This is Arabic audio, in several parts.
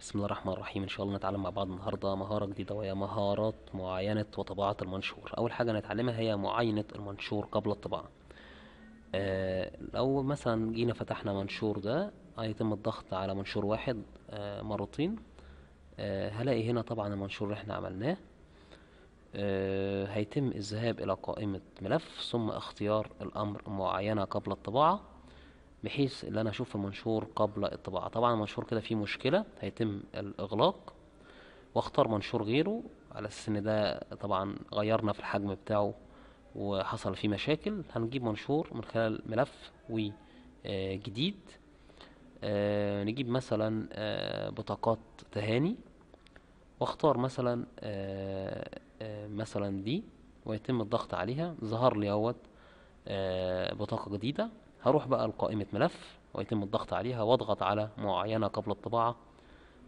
بسم الله الرحمن الرحيم ان شاء الله نتعلم مع بعض النهارده مهاره جديده وهي مهارات معاينه وطباعه المنشور اول حاجه نتعلمها هي معاينه المنشور قبل الطباعه آه لو مثلا جينا فتحنا منشور ده هيتم الضغط على منشور واحد آه مرتين آه هلاقي هنا طبعا المنشور اللي احنا عملناه آه هيتم الذهاب الى قائمه ملف ثم اختيار الامر معاينه قبل الطباعه بحيث ان انا اشوف المنشور قبل الطباعه طبعا المنشور كده فيه مشكله هيتم الاغلاق واختار منشور غيره على اساس ان ده طبعا غيرنا في الحجم بتاعه وحصل فيه مشاكل هنجيب منشور من خلال ملف و آه، جديد آه، نجيب مثلا آه، بطاقات تهاني واختار مثلا مثلا دي ويتم الضغط عليها ظهر لي اهوت بطاقه جديده هروح بقى لقائمة ملف ويتم الضغط عليها واضغط على معينة قبل الطباعة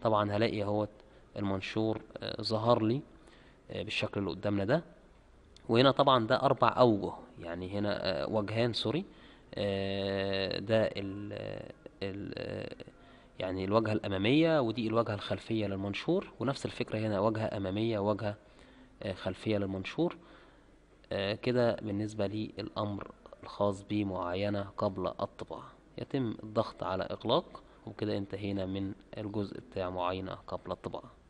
طبعا هلاقي اهوت المنشور آه، ظهر لي آه، بالشكل اللي قدامنا ده وهنا طبعا ده اربع اوجه يعني هنا آه، وجهان سوري ده ال ال يعني الواجهة الأمامية ودي الواجهة الخلفية للمنشور ونفس الفكرة هنا واجهة أمامية واجهة خلفية للمنشور كده بالنسبة للأمر الخاص به معينة قبل الطباعة يتم الضغط على إغلاق وبكده انتهينا من الجزء بتاع معينة قبل الطباعة